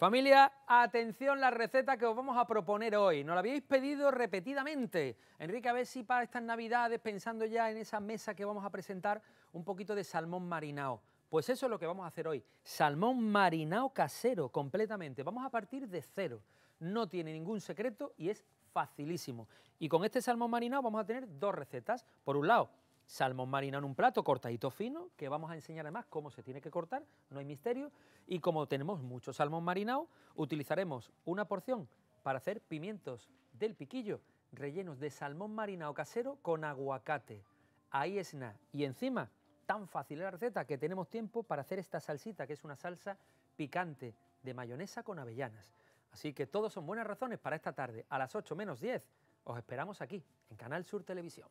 Familia, atención la receta que os vamos a proponer hoy. Nos la habéis pedido repetidamente. Enrique, a ver si para estas navidades, pensando ya en esa mesa que vamos a presentar, un poquito de salmón marinado. Pues eso es lo que vamos a hacer hoy. Salmón marinado casero, completamente. Vamos a partir de cero. No tiene ningún secreto y es facilísimo. Y con este salmón marinado vamos a tener dos recetas. Por un lado, salmón marinado en un plato, cortadito fino, que vamos a enseñar además cómo se tiene que cortar, no hay misterio. Y como tenemos mucho salmón marinado, utilizaremos una porción para hacer pimientos del piquillo, rellenos de salmón marinado casero con aguacate. Ahí es nada. Y encima, tan fácil la receta que tenemos tiempo para hacer esta salsita, que es una salsa picante de mayonesa con avellanas. Así que todos son buenas razones para esta tarde. A las 8 menos 10 os esperamos aquí, en Canal Sur Televisión.